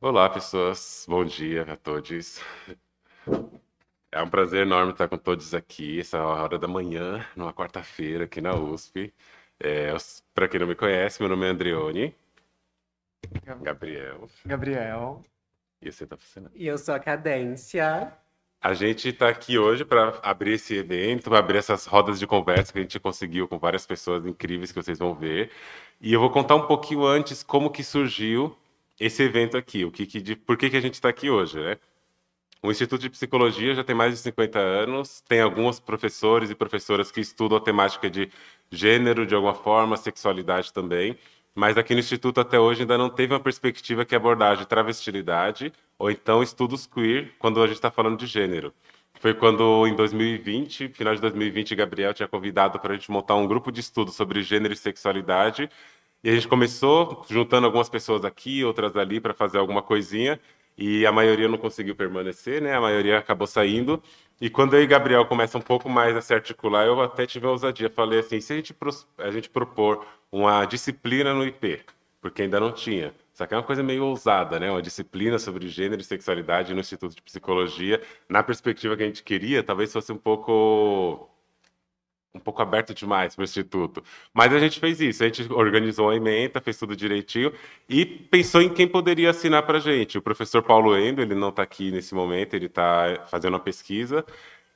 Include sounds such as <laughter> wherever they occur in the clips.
Olá, pessoas. Bom dia a todos. É um prazer enorme estar com todos aqui, essa é hora da manhã, numa quarta-feira aqui na USP. É, Para quem não me conhece, meu nome é Andreoni. Gabriel. Gabriel. E você está funcionando. E eu sou a Cadência. A gente está aqui hoje para abrir esse evento, para abrir essas rodas de conversa que a gente conseguiu com várias pessoas incríveis que vocês vão ver. E eu vou contar um pouquinho antes como que surgiu esse evento aqui, o que, que de, por que, que a gente está aqui hoje, né? O Instituto de Psicologia já tem mais de 50 anos, tem alguns professores e professoras que estudam a temática de gênero de alguma forma, sexualidade também, mas aqui no Instituto até hoje ainda não teve uma perspectiva que é abordasse travestilidade ou então estudos queer quando a gente está falando de gênero. Foi quando, em 2020, final de 2020, Gabriel tinha convidado para a gente montar um grupo de estudo sobre gênero e sexualidade e a gente começou juntando algumas pessoas aqui, outras ali, para fazer alguma coisinha. E a maioria não conseguiu permanecer, né? A maioria acabou saindo. E quando eu e Gabriel começa um pouco mais a se articular, eu até tive a ousadia. Falei assim: se a gente, a gente propor uma disciplina no IP, porque ainda não tinha. Só que é uma coisa meio ousada, né? Uma disciplina sobre gênero e sexualidade no Instituto de Psicologia, na perspectiva que a gente queria, talvez fosse um pouco um pouco aberto demais para o Instituto. Mas a gente fez isso, a gente organizou a emenda, fez tudo direitinho e pensou em quem poderia assinar para a gente. O professor Paulo Endo, ele não está aqui nesse momento, ele está fazendo uma pesquisa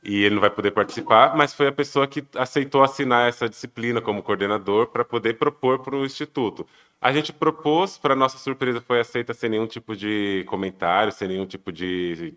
e ele não vai poder participar, mas foi a pessoa que aceitou assinar essa disciplina como coordenador para poder propor para o Instituto. A gente propôs, para nossa surpresa, foi aceita sem nenhum tipo de comentário, sem nenhum tipo de,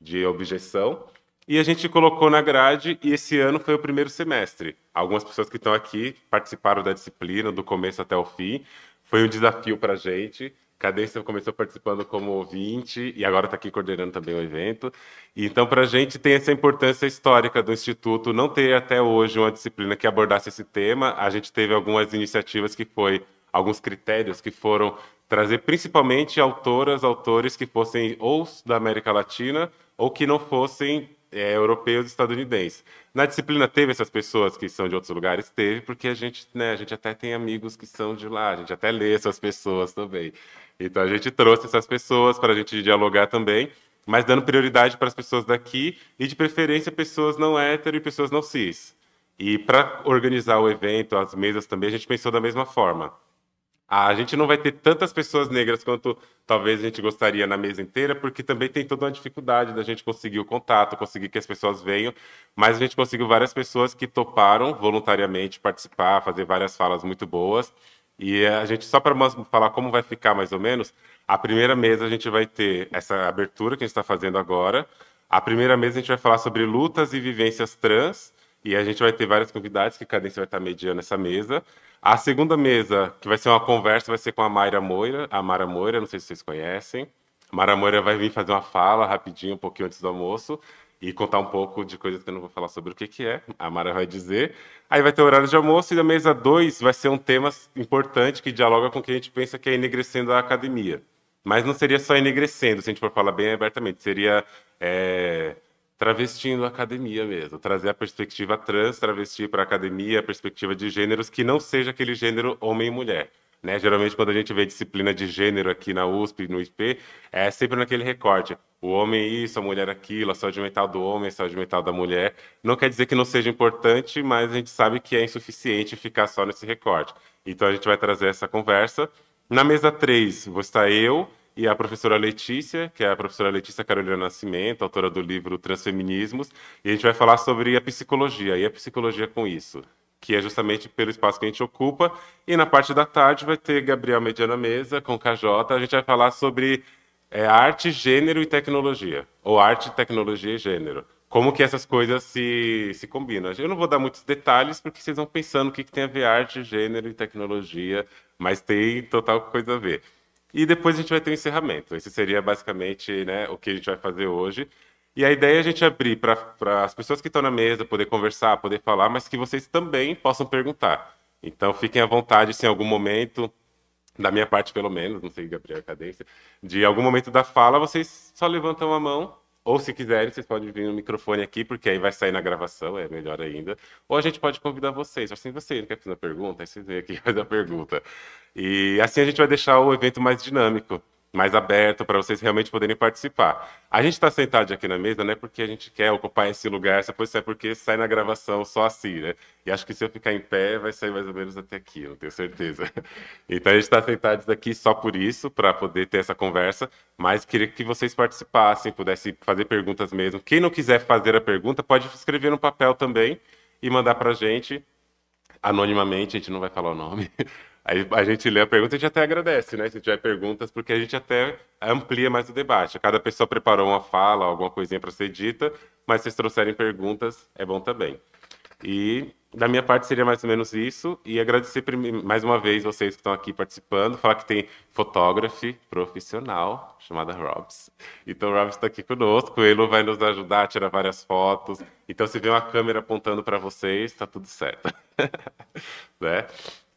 de objeção. E a gente colocou na grade e esse ano foi o primeiro semestre. Algumas pessoas que estão aqui participaram da disciplina do começo até o fim. Foi um desafio para a gente. Cadência começou participando como ouvinte e agora está aqui coordenando também o evento. então, para a gente tem essa importância histórica do Instituto não ter até hoje uma disciplina que abordasse esse tema. A gente teve algumas iniciativas que foi, alguns critérios que foram trazer principalmente autoras, autores que fossem ou da América Latina ou que não fossem é, europeus e estadunidenses. Na disciplina teve essas pessoas que são de outros lugares? Teve, porque a gente, né, a gente até tem amigos que são de lá, a gente até lê essas pessoas também. Então a gente trouxe essas pessoas para a gente dialogar também, mas dando prioridade para as pessoas daqui e de preferência pessoas não hétero e pessoas não cis. E para organizar o evento, as mesas também, a gente pensou da mesma forma a gente não vai ter tantas pessoas negras quanto talvez a gente gostaria na mesa inteira, porque também tem toda uma dificuldade da gente conseguir o contato, conseguir que as pessoas venham, mas a gente conseguiu várias pessoas que toparam voluntariamente participar, fazer várias falas muito boas. E a gente, só para falar como vai ficar mais ou menos, a primeira mesa a gente vai ter essa abertura que a gente está fazendo agora. A primeira mesa a gente vai falar sobre lutas e vivências trans. E a gente vai ter várias convidadas que cada Cadência vai estar tá mediando essa mesa. A segunda mesa, que vai ser uma conversa, vai ser com a Mayra Moira. A Mara Moira, não sei se vocês conhecem. A Mara Moira vai vir fazer uma fala rapidinho, um pouquinho antes do almoço, e contar um pouco de coisas que eu não vou falar sobre o que, que é. A Mara vai dizer. Aí vai ter o horário de almoço, e da mesa 2 vai ser um tema importante que dialoga com o que a gente pensa que é enegrecendo a academia. Mas não seria só enegrecendo, se a gente for falar bem abertamente. Seria... É travestindo a academia mesmo, trazer a perspectiva trans, travesti para a academia, a perspectiva de gêneros que não seja aquele gênero homem e mulher. Né? Geralmente, quando a gente vê disciplina de gênero aqui na USP, no IP, é sempre naquele recorte. O homem é isso, a mulher é aquilo, a saúde mental do homem, a saúde mental da mulher. Não quer dizer que não seja importante, mas a gente sabe que é insuficiente ficar só nesse recorte. Então, a gente vai trazer essa conversa. Na mesa 3, vou estar eu, e a professora Letícia, que é a professora Letícia Carolina Nascimento, autora do livro Transfeminismos, e a gente vai falar sobre a psicologia e a psicologia com isso, que é justamente pelo espaço que a gente ocupa. E na parte da tarde vai ter Gabriel Mediana Mesa com KJ, a gente vai falar sobre é, arte, gênero e tecnologia, ou arte, tecnologia e gênero. Como que essas coisas se, se combinam? Eu não vou dar muitos detalhes, porque vocês vão pensando o que, que tem a ver arte, gênero e tecnologia, mas tem total coisa a ver. E depois a gente vai ter o um encerramento. Esse seria basicamente né, o que a gente vai fazer hoje. E a ideia é a gente abrir para as pessoas que estão na mesa poder conversar, poder falar, mas que vocês também possam perguntar. Então fiquem à vontade se em algum momento, da minha parte pelo menos, não sei, Gabriel, cadência, de algum momento da fala, vocês só levantam a mão ou se quiserem, vocês podem vir no microfone aqui, porque aí vai sair na gravação, é melhor ainda. Ou a gente pode convidar vocês. Assim, você não quer fazer uma pergunta? Aí vocês vêm aqui e fazem a pergunta. E assim a gente vai deixar o evento mais dinâmico, mais aberto, para vocês realmente poderem participar. A gente está sentado aqui na mesa, não é porque a gente quer ocupar esse lugar, essa é porque sai na gravação só assim, né? E acho que se eu ficar em pé, vai sair mais ou menos até aqui, eu tenho certeza. <laughs> Então a gente está sentado aqui só por isso, para poder ter essa conversa, mas queria que vocês participassem, pudessem fazer perguntas mesmo. Quem não quiser fazer a pergunta, pode escrever no papel também e mandar para a gente anonimamente, a gente não vai falar o nome, <laughs> Aí a gente lê a pergunta e a gente até agradece, né? Se tiver perguntas, porque a gente até amplia mais o debate. Cada pessoa preparou uma fala, alguma coisinha para ser dita, mas se vocês trouxerem perguntas, é bom também. E da minha parte seria mais ou menos isso. E agradecer mais uma vez vocês que estão aqui participando. Falar que tem fotógrafo profissional, chamada Robs. Então, o Robs está aqui conosco. Ele vai nos ajudar a tirar várias fotos. Então, se vê uma câmera apontando para vocês, está tudo certo. <laughs> né?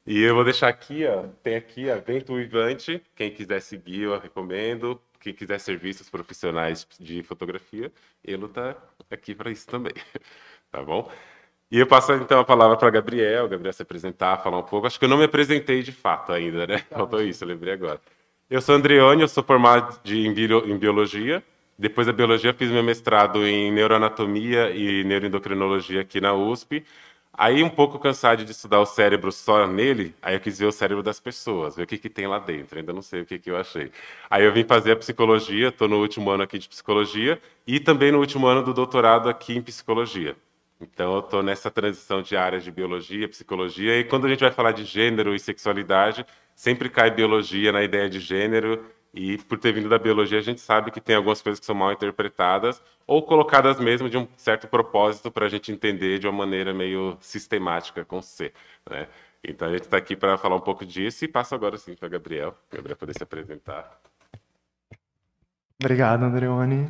E eu vou deixar aqui, ó, tem aqui a Vento Vivante, quem quiser seguir eu recomendo, quem quiser serviços profissionais de fotografia, ele tá aqui para isso também, <laughs> tá bom? E eu passo então a palavra para Gabriel, Gabriel se apresentar, falar um pouco. Acho que eu não me apresentei de fato ainda, né? Tá, Faltou isso, eu lembrei agora. Eu sou Andrione, eu sou formado de, em, bio, em biologia. Depois da biologia, fiz meu mestrado em neuroanatomia e neuroendocrinologia aqui na USP. Aí, um pouco cansado de estudar o cérebro só nele, aí eu quis ver o cérebro das pessoas, ver o que, que tem lá dentro. Ainda não sei o que, que eu achei. Aí eu vim fazer a psicologia, estou no último ano aqui de psicologia e também no último ano do doutorado aqui em psicologia. Então, eu estou nessa transição de áreas de biologia, psicologia, e quando a gente vai falar de gênero e sexualidade, sempre cai biologia na ideia de gênero e por ter vindo da biologia, a gente sabe que tem algumas coisas que são mal interpretadas ou colocadas mesmo de um certo propósito para a gente entender de uma maneira meio sistemática com C. Né? Então a gente está aqui para falar um pouco disso e passo agora sim para Gabriel, para Gabriel poder se apresentar. Obrigado, Andreoni.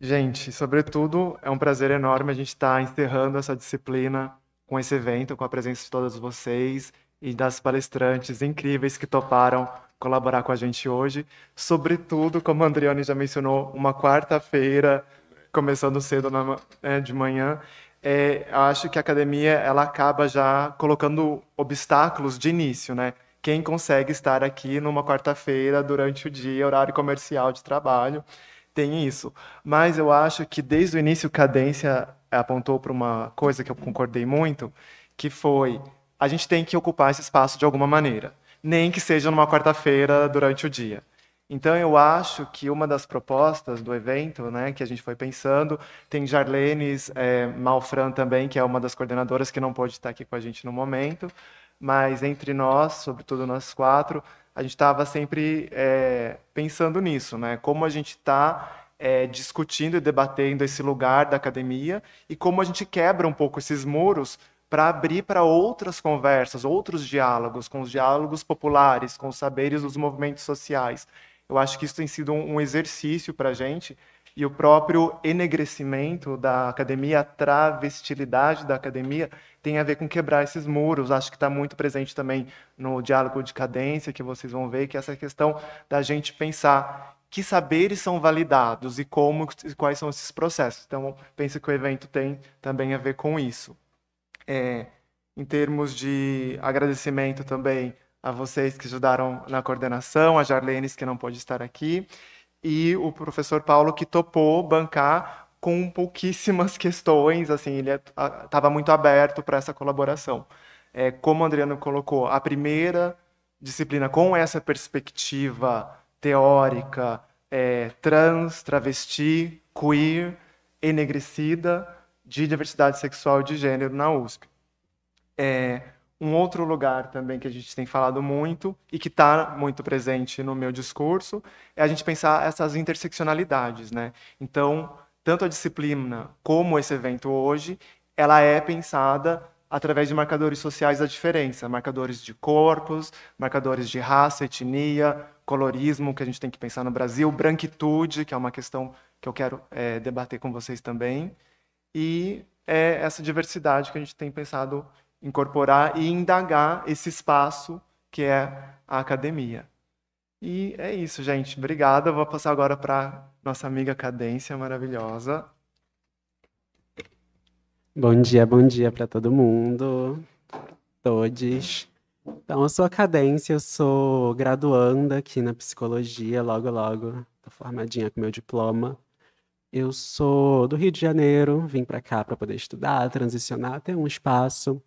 Gente, sobretudo, é um prazer enorme a gente estar tá encerrando essa disciplina com esse evento, com a presença de todos vocês e das palestrantes incríveis que toparam colaborar com a gente hoje. Sobretudo, como a Andriane já mencionou, uma quarta-feira, começando cedo na, é, de manhã. É, acho que a academia ela acaba já colocando obstáculos de início, né? Quem consegue estar aqui numa quarta-feira durante o dia, horário comercial de trabalho, tem isso. Mas eu acho que desde o início, Cadência apontou para uma coisa que eu concordei muito, que foi a gente tem que ocupar esse espaço de alguma maneira nem que seja numa quarta-feira durante o dia. Então eu acho que uma das propostas do evento, né, que a gente foi pensando, tem Jarlenes é, Malfran também, que é uma das coordenadoras que não pôde estar aqui com a gente no momento, mas entre nós, sobretudo nós quatro, a gente estava sempre é, pensando nisso, né, como a gente está é, discutindo e debatendo esse lugar da academia e como a gente quebra um pouco esses muros para abrir para outras conversas, outros diálogos, com os diálogos populares, com os saberes dos movimentos sociais. Eu acho que isso tem sido um exercício para a gente e o próprio enegrecimento da academia, a travestilidade da academia, tem a ver com quebrar esses muros. Acho que está muito presente também no diálogo de cadência, que vocês vão ver, que é essa questão da gente pensar que saberes são validados e como e quais são esses processos. Então, penso que o evento tem também a ver com isso é, em termos de agradecimento também a vocês que ajudaram na coordenação, a Jarlenes, que não pôde estar aqui, e o professor Paulo, que topou bancar com pouquíssimas <laughs> questões, assim, ele estava é, muito aberto para essa colaboração. É, como o Adriano colocou, a primeira disciplina com essa perspectiva teórica é, trans, travesti, queer, enegrecida, de diversidade sexual e de gênero na USP. É, um outro lugar também que a gente tem falado muito e que está muito presente no meu discurso é a gente pensar essas interseccionalidades, né? Então, tanto a disciplina como esse evento hoje, ela é pensada através de marcadores sociais da diferença, marcadores de corpos, marcadores de raça, etnia, colorismo, que a gente tem que pensar no Brasil, branquitude, que é uma questão que eu quero é, debater com vocês também, e é essa diversidade que a gente tem pensado incorporar e indagar esse espaço que é a academia. E é isso, gente. Obrigada. Vou passar agora para nossa amiga Cadência maravilhosa. Bom dia, bom dia para todo mundo, todos. Então, eu sou a Cadência, eu sou graduanda aqui na psicologia, logo, logo, tô formadinha com meu diploma. Eu sou do Rio de Janeiro, vim para cá para poder estudar, transicionar, ter um espaço.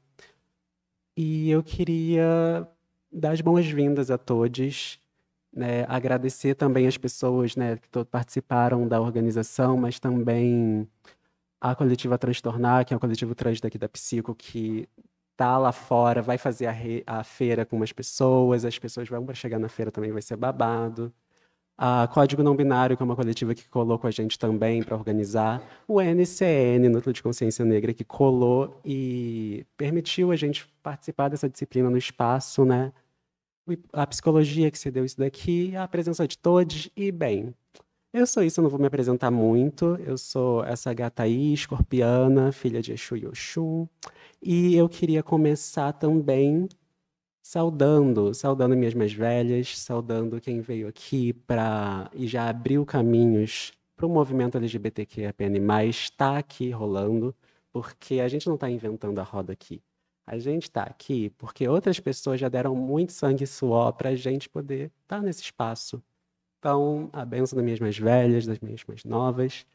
E eu queria dar as boas-vindas a todos, né? agradecer também as pessoas né, que participaram da organização, mas também a coletiva Transtornar, que é um coletivo trans daqui da Psico, que tá lá fora, vai fazer a, a feira com umas pessoas, as pessoas vão chegar na feira também, vai ser babado a Código Não Binário, que é uma coletiva que colou com a gente também para organizar, o NCN, Núcleo de Consciência Negra, que colou e permitiu a gente participar dessa disciplina no espaço, né? A psicologia que se deu isso daqui, a presença de todos e bem. Eu sou isso, eu não vou me apresentar muito. Eu sou essa gata aí, escorpiana, filha de Exu e Oxum. E eu queria começar também saudando, saudando minhas mais velhas, saudando quem veio aqui para e já abriu caminhos para o movimento Mas está aqui rolando, porque a gente não está inventando a roda aqui. A gente está aqui porque outras pessoas já deram muito sangue e suor para a gente poder estar tá nesse espaço. Então, a benção das minhas mais velhas, das minhas mais novas.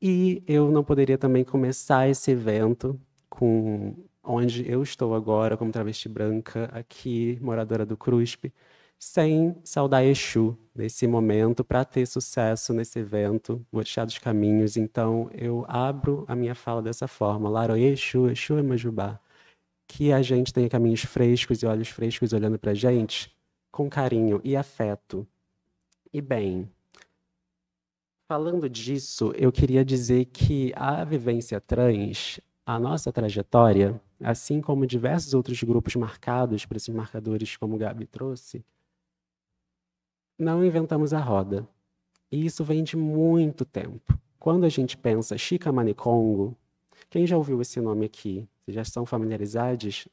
E eu não poderia também começar esse evento com onde eu estou agora, como travesti branca, aqui, moradora do CRUSP, sem saudar Exu nesse momento para ter sucesso nesse evento, o dos Caminhos. Então, eu abro a minha fala dessa forma. Laro Exu, Exu é majubá Que a gente tenha caminhos frescos e olhos frescos olhando para a gente com carinho e afeto. E bem, falando disso, eu queria dizer que a vivência trans, a nossa trajetória, assim como diversos outros grupos marcados por esses marcadores, como o Gabi trouxe, não inventamos a roda. E isso vem de muito tempo. Quando a gente pensa Chica Manicongo, quem já ouviu esse nome aqui? Vocês já estão familiarizados?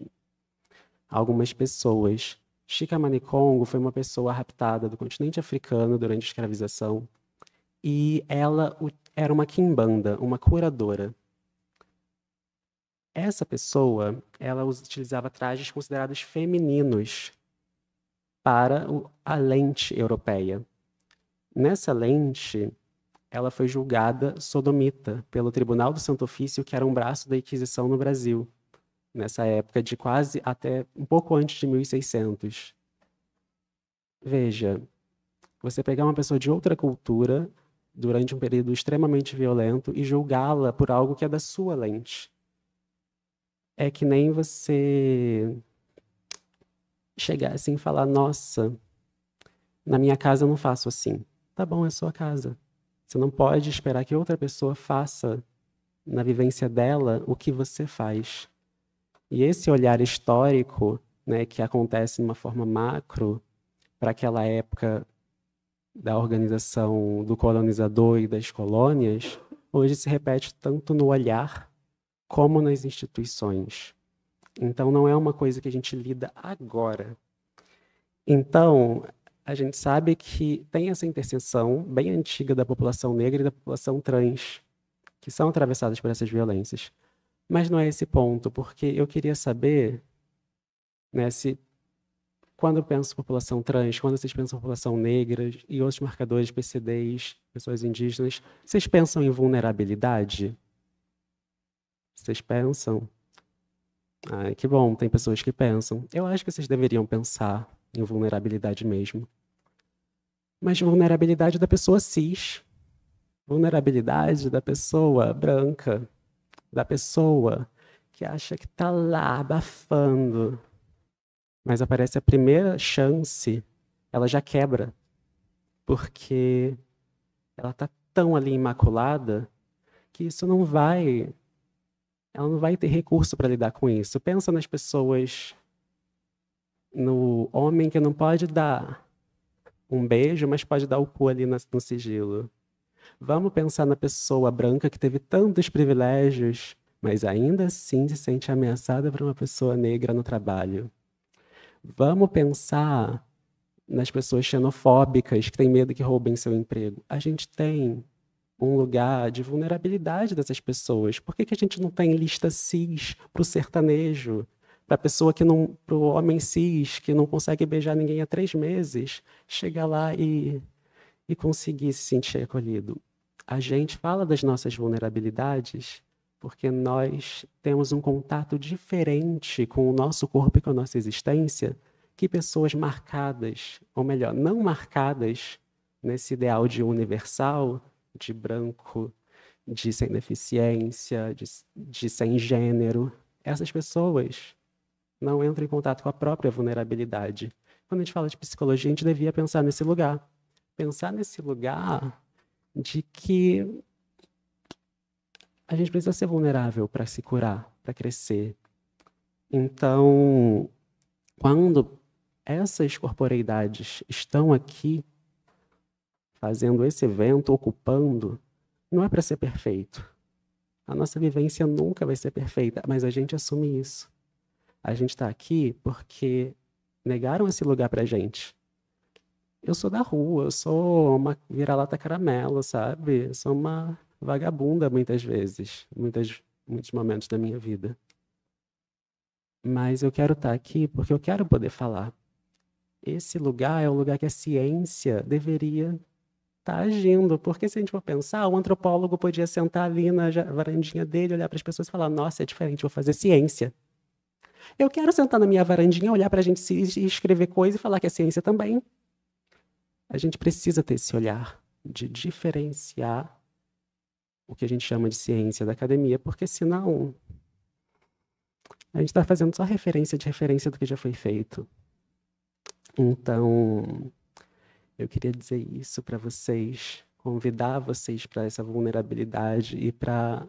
Algumas pessoas. Chica Manicongo foi uma pessoa raptada do continente africano durante a escravização e ela era uma quimbanda, uma curadora. Essa pessoa, ela utilizava trajes considerados femininos para a lente europeia. Nessa lente, ela foi julgada sodomita pelo Tribunal do Santo Ofício, que era um braço da Inquisição no Brasil, nessa época de quase até um pouco antes de 1600. Veja, você pegar uma pessoa de outra cultura durante um período extremamente violento e julgá-la por algo que é da sua lente. É que nem você chegar assim e falar: nossa, na minha casa eu não faço assim. Tá bom, é sua casa. Você não pode esperar que outra pessoa faça na vivência dela o que você faz. E esse olhar histórico, né, que acontece de uma forma macro para aquela época da organização do colonizador e das colônias, hoje se repete tanto no olhar como nas instituições. Então, não é uma coisa que a gente lida agora. Então, a gente sabe que tem essa interseção bem antiga da população negra e da população trans, que são atravessadas por essas violências. Mas não é esse ponto, porque eu queria saber né, se, quando eu penso população trans, quando vocês pensam população negra e outros marcadores, PCDs, pessoas indígenas, vocês pensam em vulnerabilidade? Vocês pensam? Ai, que bom, tem pessoas que pensam. Eu acho que vocês deveriam pensar em vulnerabilidade mesmo. Mas vulnerabilidade da pessoa cis. Vulnerabilidade da pessoa branca. Da pessoa que acha que tá lá abafando. Mas aparece a primeira chance, ela já quebra. Porque ela tá tão ali imaculada que isso não vai ela não vai ter recurso para lidar com isso. Pensa nas pessoas, no homem que não pode dar um beijo, mas pode dar o cu ali no, sigilo. Vamos pensar na pessoa branca que teve tantos privilégios, mas ainda assim se sente ameaçada por uma pessoa negra no trabalho. Vamos pensar nas pessoas xenofóbicas que têm medo que roubem seu emprego. A gente tem um lugar de vulnerabilidade dessas pessoas. Por que, que a gente não tem lista cis para o sertanejo? Para a pessoa que não. para o homem cis, que não consegue beijar ninguém há três meses, chegar lá e, e conseguir se sentir acolhido. A gente fala das nossas vulnerabilidades porque nós temos um contato diferente com o nosso corpo e com a nossa existência que pessoas marcadas, ou melhor, não marcadas nesse ideal de universal, de branco, de sem deficiência, de, de sem gênero. Essas pessoas não entram em contato com a própria vulnerabilidade. Quando a gente fala de psicologia, a gente devia pensar nesse lugar. Pensar nesse lugar de que a gente precisa ser vulnerável para se curar, para crescer. Então, quando essas corporeidades estão aqui, fazendo esse evento, ocupando, não é para ser perfeito. A nossa vivência nunca vai ser perfeita, mas a gente assume isso. A gente está aqui porque negaram esse lugar para gente. Eu sou da rua, eu sou uma vira-lata caramelo, sabe? Eu sou uma vagabunda muitas vezes, muitas, muitos momentos da minha vida. Mas eu quero estar tá aqui porque eu quero poder falar. Esse lugar é o lugar que a ciência deveria está agindo. Porque se a gente for pensar, o antropólogo podia sentar ali na varandinha dele, olhar para as pessoas e falar: nossa, é diferente, vou fazer ciência. Eu quero sentar na minha varandinha, olhar para a gente se escrever coisa e falar que é ciência também. A gente precisa ter esse olhar de diferenciar o que a gente chama de ciência da academia, porque senão a gente está fazendo só referência de referência do que já foi feito. Então, eu queria dizer isso para vocês, convidar vocês para essa vulnerabilidade e para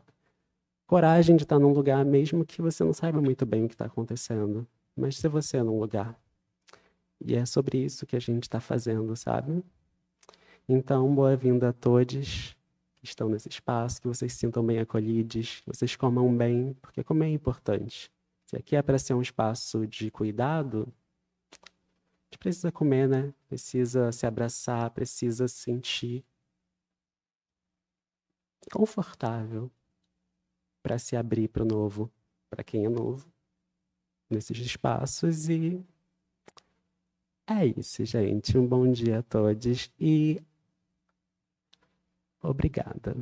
coragem de estar num lugar mesmo que você não saiba muito bem o que está acontecendo, mas se você é num lugar. E é sobre isso que a gente está fazendo, sabe? Então, boa-vinda a todos que estão nesse espaço, que vocês se sintam bem acolhidos, que vocês comam bem, porque comer é importante. Se aqui é para ser um espaço de cuidado, a gente precisa comer, né? Precisa se abraçar, precisa se sentir confortável para se abrir para o novo, para quem é novo, nesses espaços. E é isso, gente. Um bom dia a todos e obrigada.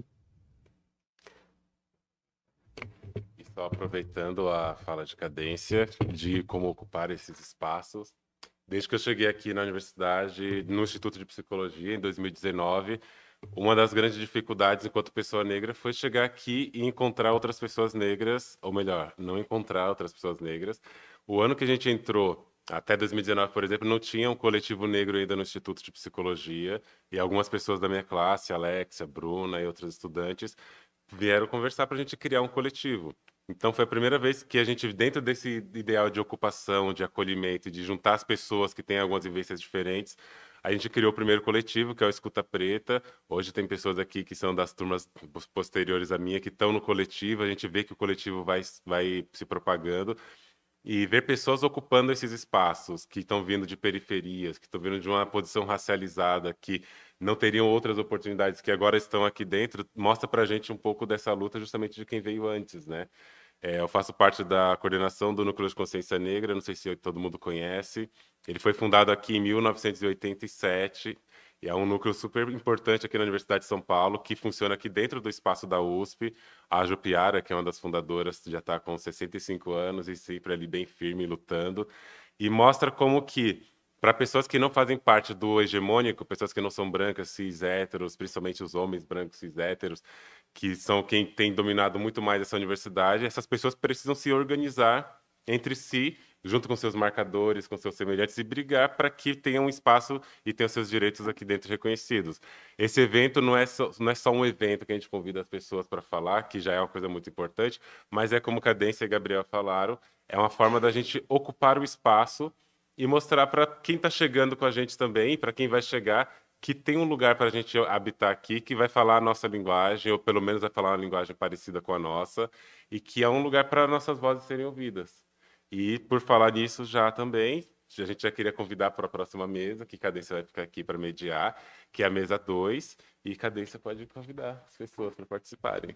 Só aproveitando a fala de cadência, de como ocupar esses espaços, Desde que eu cheguei aqui na universidade, no Instituto de Psicologia, em 2019, uma das grandes dificuldades enquanto pessoa negra foi chegar aqui e encontrar outras pessoas negras, ou melhor, não encontrar outras pessoas negras. O ano que a gente entrou, até 2019, por exemplo, não tinha um coletivo negro ainda no Instituto de Psicologia, e algumas pessoas da minha classe, Alexia, Bruna e outros estudantes, vieram conversar para a gente criar um coletivo. Então foi a primeira vez que a gente, dentro desse ideal de ocupação, de acolhimento, de juntar as pessoas que têm algumas vivências diferentes, a gente criou o primeiro coletivo, que é o Escuta Preta. Hoje tem pessoas aqui que são das turmas posteriores à minha que estão no coletivo. A gente vê que o coletivo vai, vai se propagando. E ver pessoas ocupando esses espaços, que estão vindo de periferias, que estão vindo de uma posição racializada, que não teriam outras oportunidades que agora estão aqui dentro, mostra para a gente um pouco dessa luta justamente de quem veio antes, né? É, eu faço parte da coordenação do Núcleo de Consciência Negra, não sei se todo mundo conhece. Ele foi fundado aqui em 1987 e é um núcleo super importante aqui na Universidade de São Paulo, que funciona aqui dentro do espaço da USP. A Jupiara, que é uma das fundadoras, já está com 65 anos e sempre ali bem firme, lutando. E mostra como que para pessoas que não fazem parte do hegemônico, pessoas que não são brancas, cis, héteros, principalmente os homens brancos, cis, héteros, que são quem tem dominado muito mais essa universidade, essas pessoas precisam se organizar entre si, junto com seus marcadores, com seus semelhantes, e brigar para que tenham um espaço e tenham seus direitos aqui dentro reconhecidos. Esse evento não é só, não é só um evento que a gente convida as pessoas para falar, que já é uma coisa muito importante, mas é como Cadência e Gabriel falaram, é uma forma da gente ocupar o espaço e mostrar para quem está chegando com a gente também, para quem vai chegar, que tem um lugar para a gente habitar aqui, que vai falar a nossa linguagem, ou pelo menos vai falar uma linguagem parecida com a nossa, e que é um lugar para nossas vozes serem ouvidas. E por falar nisso já também, a gente já queria convidar para a próxima mesa, que Cadência vai ficar aqui para mediar, que é a mesa 2, e Cadência pode convidar as pessoas para participarem.